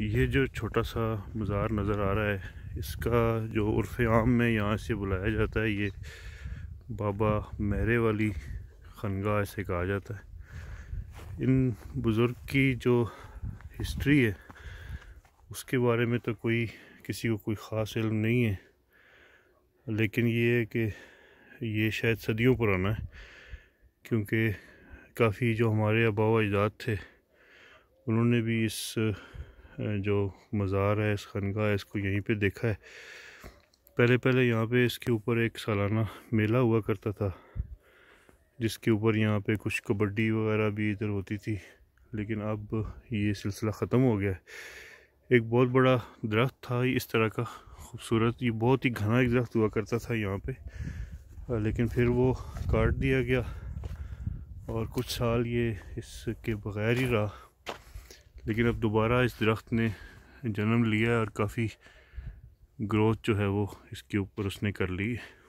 ये जो छोटा सा मज़ार नज़र आ रहा है इसका जो उर्फ आम में यहाँ से बुलाया जाता है ये बाबा मेरे वाली खनगा ऐसे कहा जाता है इन बुज़ुर्ग की जो हिस्ट्री है उसके बारे में तो कोई किसी को कोई ख़ास इल्म नहीं है लेकिन ये है कि ये शायद सदियों पुराना है क्योंकि काफ़ी जो हमारे आबा अजदाद थे उन्होंने भी इस जो मज़ार है इस खनका है इसको यहीं पे देखा है पहले पहले यहाँ पे इसके ऊपर एक सालाना मेला हुआ करता था जिसके ऊपर यहाँ पे कुछ कबड्डी वगैरह भी इधर होती थी लेकिन अब ये सिलसिला ख़त्म हो गया है एक बहुत बड़ा दरख्त था इस तरह का खूबसूरत ये बहुत ही घना एक दरख्त हुआ करता था यहाँ पे लेकिन फिर वो काट दिया गया और कुछ साल ये इसके बग़ैर ही रहा लेकिन अब दोबारा इस दरख्त ने जन्म लिया और काफ़ी ग्रोथ जो है वो इसके ऊपर उसने कर ली है